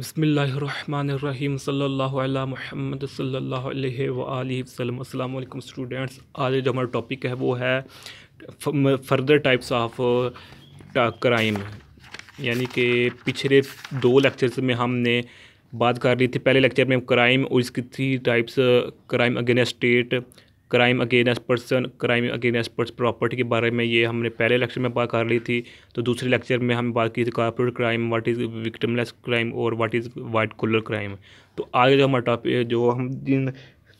बसमिलीम सल्ला महमद सल्ला वसलम स्टूडेंट्स आज जो हमारा टॉपिक है वो है फर्दर टाइप्स ऑफ क्राइम यानी कि पिछले दो लेक्चर्स में हमने बात कर रही थी पहले लेक्चर में क्राइम और इसकी three types crime against state crime against person crime against person property के बारे में ये हमने पहले लेक्चर में बात कर ली थी तो दूसरे लेक्चर में हम बात की थी corporate crime what is victimless crime और what is white collar crime तो आगे जो हमारा टॉपिक है जो हम जिन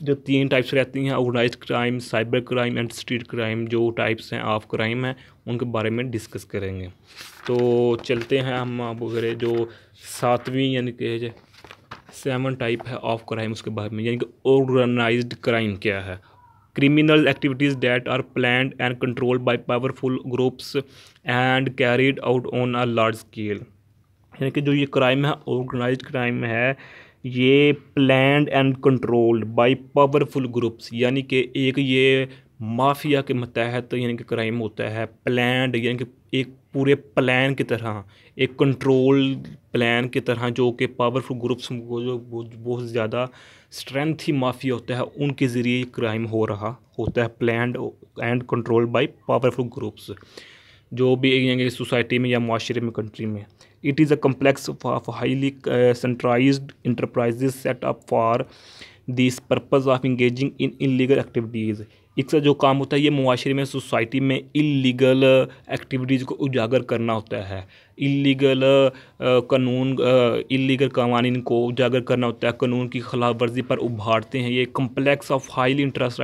जो तीन टाइप्स रहती हैं organise crime cyber crime and street crime जो टाइप्स हैं ऑफ क्राइम हैं उनके बारे में डिस्कस करेंगे तो चलते हैं हम आप वगैरह जो सातवीं यानी कि सेवन टाइप है ऑफ क्राइम उसके बारे में यानी कि ऑर्गेनाइज्ड क्राइम क्या है criminal activities that are planned and controlled by powerful groups and carried out on a large scale यानी कि जो ये क्राइम है ऑर्गेनाइज क्राइम है ये planned and controlled by powerful groups यानी कि एक ये माफिया के मतहत यानी कि क्राइम होता है प्लैंड यानी कि एक पूरे प्लान की तरह एक कंट्रोल प्लान की तरह जो कि पावरफुल ग्रुप्स को जो बहुत ज़्यादा स्ट्रेंथ ही माफिया होता है उनके ज़रिए क्राइम हो रहा होता है plan and control by powerful groups जो भी यानी कि सोसाइटी में या माशरे में कंट्री में it is a complex of highly centralised enterprise set up for this purpose of engaging in illegal activities इसका जो काम होता है ये मुआरे में सोसाइटी में इलीगल एक्टिविटीज़ को उजागर करना होता है इलीगल कानून इलीगल कवानीन को उजागर करना होता है कानून की खिलाफ वर्जी पर उभारते हैं ये complex of highly interest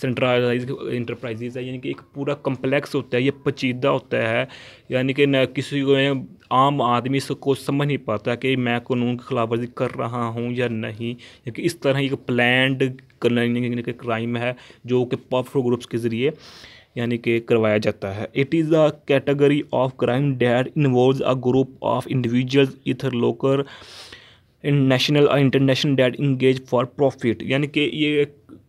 centralize enterprises है यानी कि एक पूरा कम्प्लेक्स होता है ये पचीदा होता है यानी कि न किसी को आम आदमी इसको समझ नहीं पाता कि मैं कानून की खिलाफ वर्जी कर रहा हूँ या नहीं क्योंकि इस तरह एक प्लैंड क्राइम है जो कि पावरफुल ग्रुप्स के ज़रिए यानी कि करवाया जाता है it is a category of crime that involve a group of individual either local national और international that engage for profit यानी कि ये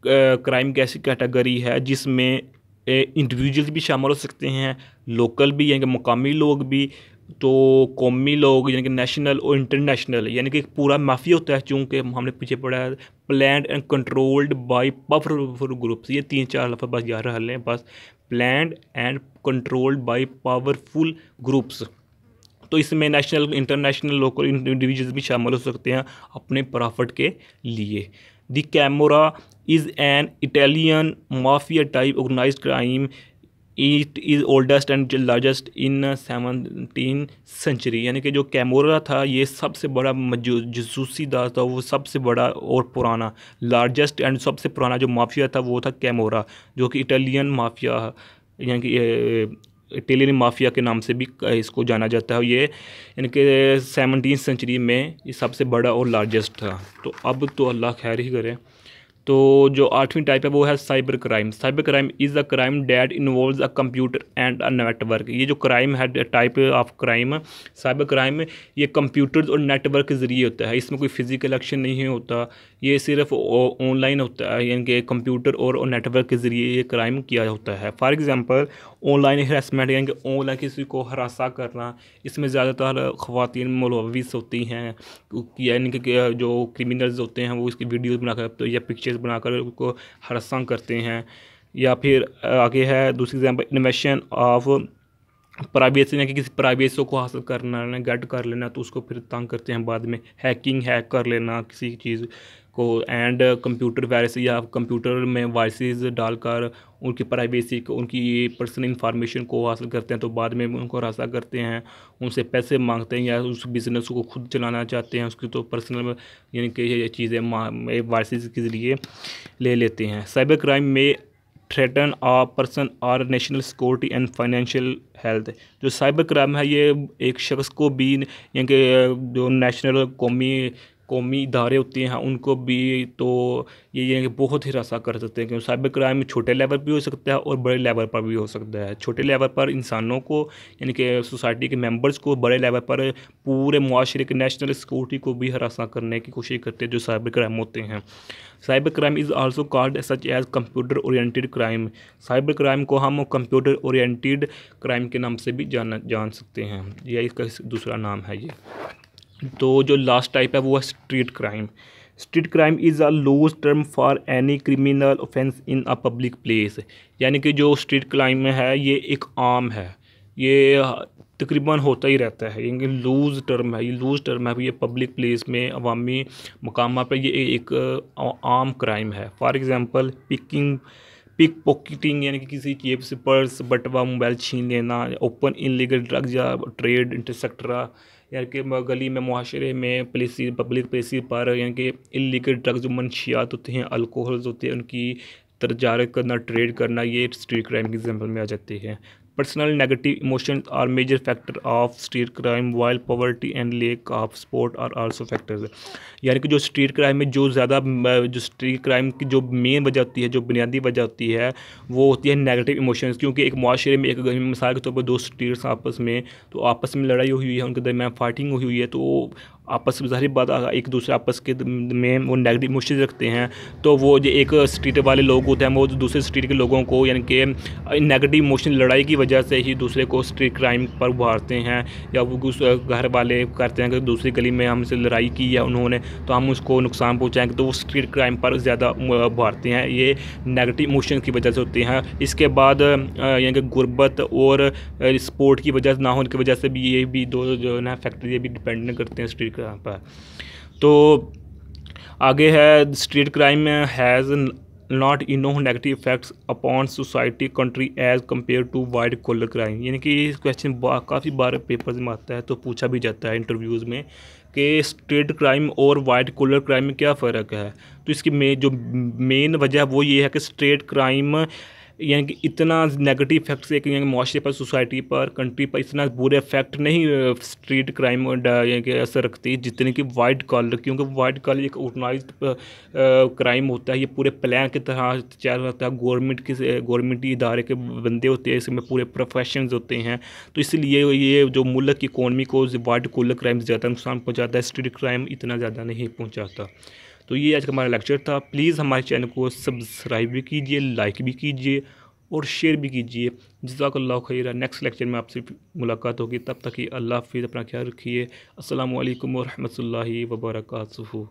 क्राइम कैसी कैटेगरी है जिसमें इंडिविजुअल्स भी शामिल हो सकते हैं लोकल भी यानी कि मकामी लोग भी तो कौमी लोग यानी कि नेशनल और इंटरनेशनल यानी कि एक पूरा माफिया होता है चूँकि हमने पीछे पढ़ा है plan and controlled by powerful groups ये तीन चार लफा बस यार हल हैं बस plan and controlled by powerful groups तो इसमें नेशनल इंटरनेशनल लोकल इंडिविजुअल भी शामिल हो सकते हैं अपने प्रॉफिट के लिए the Camorra is an Italian mafia type organize crime it is oldest and largest in seventeen century यानी कि जो कैमोरा था ये सबसे बड़ा जसूसी दास था वो सबसे बड़ा और पुराना लार्जेस्ट एंड सबसे पुराना जो माफिया था वो था कैमोरा जो कि इटालियन माफिया यानी कि टेलिन माफिया के नाम से भी इसको जाना जाता है ये इनके सेवनटीन सेंचुरी में ये सबसे बड़ा और लार्जेस्ट था तो अब तो अल्लाह खैर ही करे तो जो आठवीं टाइप है वो है cyber crime cyber crime is a crime that involve a computer and a network ये जो क्राइम है type of crime cyber crime ये कंप्यूटर्स और नेटवर्क के ज़रिए होता है इसमें कोई फिजिकल एक्शन नहीं होता ये सिर्फ ऑनलाइन होता है यानी कि कंप्यूटर और नेटवर्क के ज़रिए ये क्राइम किया होता है फॉर एग्ज़ाम्पल ऑनलाइन हरासमेंट यानी कि ऑनलाइन किसी को हरासा करना इसमें ज़्यादातर खुवान मुलविस होती हैं यानी कि जो क्रिमिनल्स होते हैं वो इसकी वीडियोज़ बनाकर या पिक्चर रील्स बनाकर उसको हरसा करते हैं या फिर आगे है दूसरी एग्जाम्पल इन्वेशन ऑफ प्राइवेसी ना कि किसी प्राइवेसी को हासिल करना है गेट कर लेना तो उसको फिर तंग करते हैं बाद में हैकिंग हैक कर लेना किसी चीज़ को एंड कंप्यूटर वायरस या कंप्यूटर में वायरसेस डालकर उनकी प्राइवेसी को उनकी पर्सनल इंफॉर्मेशन को हासिल करते हैं तो बाद में उनको रास्ता करते हैं उनसे पैसे मांगते हैं या उस बिज़नेस को खुद चलाना चाहते हैं उसकी तो पर्सनल यानी कि ये चीज़ें वायरसेस के ज़रिए ले लेते हैं साइबर क्राइम में threaten a person or national security and financial health जो साइबर क्राइम है ये एक शख्स को भी यानी कि जो नेशनल कौमी कौमी इदारे होते हैं उनको भी तो ये ये बहुत ही रास्ता कर सकते हैं क्योंकि साइबर क्राइम छोटे लेवल पर भी हो सकता है और बड़े लेवल पर भी हो सकता है छोटे लेवल पर इंसानों को यानी कि सोसाइटी के मेंबर्स को बड़े लेवल पर पूरे माशरे के नेशनल सिक्योरिटी को भी हरासा करने की कोशिश करते हैं जो साइबर क्राइम होते हैं cyber crime is also called such as computer oriented crime cyber crime को हम कंप्यूटर ओरिएंटेड क्राइम के नाम से भी जाना जान सकते हैं यह इसका दूसरा नाम है ये तो जो लास्ट टाइप है वो है street crime street crime is a loose term for any criminal offence in a public place यानी कि जो स्ट्रीट क्राइम है ये एक आम है ये तकरीबन होता ही रहता है यानी लूज़ टर्म है ये लूज़ टर्म है ये पब्लिक प्लेस में अवामी मकाम पर ये एक आम क्राइम है for example picking pickpocketing यानी कि किसी से पर्स बटवा मोबाइल छीन लेना ओपन इनलीगल ड्रग्स या ट्रेड इंटरसेक्ट्रा यानी कि गली में माशरे में पुलिस पब्लिक प्लेसी पर यानी कि इलीगल ड्रग्स जो मनशियात होते हैं अल्कोहल्स होते हैं उनकी तरजार करना ट्रेड करना ये स्ट्रीट क्राइम के एग्जाम्पल में आ जाते हैं personal negative emotion are major factor of street crime while poverty and lack of support are also factors यानी कि जो स्ट्रीट क्राइम में जो ज़्यादा जो स्ट्रीट क्राइम की जो मेन वजह होती है जो बुनियादी वजह होती है वो होती है नेगेटिव इमोशंस क्योंकि एक माशरे में एक मिसाल के तौर पर दो स्ट्रीट्स आपस में तो आपस में लड़ाई हुई है उनके दरमियान फाइटिंग हुई हुई है तो आपस में जाहिर बात एक दूसरे आपस के में वो नेगेटिव इमोशन रखते हैं तो वो जो एक स्ट्रीट वाले लोग होते हैं वो दूसरे स्ट्रीट के लोगों को यानी कि नेगेटिव इमोशन लड़ाई की वजह से ही दूसरे को स्ट्रीट क्राइम पर उभारते हैं या वो उस घर वाले करते हैं कि दूसरी गली में हमसे लड़ाई की है उन्होंने तो हम उसको नुकसान पहुँचाएंगे तो वो स्ट्रीट क्राइम पर ज़्यादा उभारते हैं ये नेगेटिव इमोशन की वजह से होते हैं इसके बाद यानी कि गुर्बत और स्पोर्ट की वजह ना होने की वजह से भी ये भी दो जो है फैक्ट्री भी डिपेंड करते हैं स्ट्रीट कहाँ पर तो आगे है street crime has not enough negative effects upon society country as compare to white collar crime यानी कि क्वेश्चन काफ़ी बार पेपर्स में आता है तो पूछा भी जाता है इंटरव्यूज़ में कि स्ट्रीट क्राइम और वाइट कॉलर क्राइम में क्या फ़र्क है तो इसकी मे जो मेन वजह वो ये है कि स्ट्रीट क्राइम यानी कि इतना नेगेटिव इफेक्ट्स एक यानी माशरे पर सोसाइटी पर कंट्री पर इतना बुरे इफेक्ट नहीं स्ट्रीट क्राइम यानी कि असर रखती जितने कि वाइट कॉलर क्योंकि वाइट कॉलर एक ऑर्गेनाइज क्राइम होता है ये पूरे प्लान के तरह चल रहता है गवर्नमेंट के गवर्नमेंट इदारे के बंदे होते हैं इसमें पूरे प्रोफेशन होते हैं तो इसलिए ये जो मुल्क की इकोनमी को वाइट कॉलर क्राइम ज़्यादा नुकसान पहुँचाता है स्ट्रीट क्राइम इतना ज़्यादा नहीं पहुँचाता तो ये आज का हमारा लेक्चर था प्लीज़ हमारे चैनल को सब्सक्राइब भी कीजिए लाइक भी कीजिए और शेयर भी कीजिए जजाकल्ला खैर नेक्स्ट लेक्चर में आपसे मुलाकात होगी तब तक ही अल्लाह हाफिज़ अपना ख्याल रखिए असल वरहमल वबरकू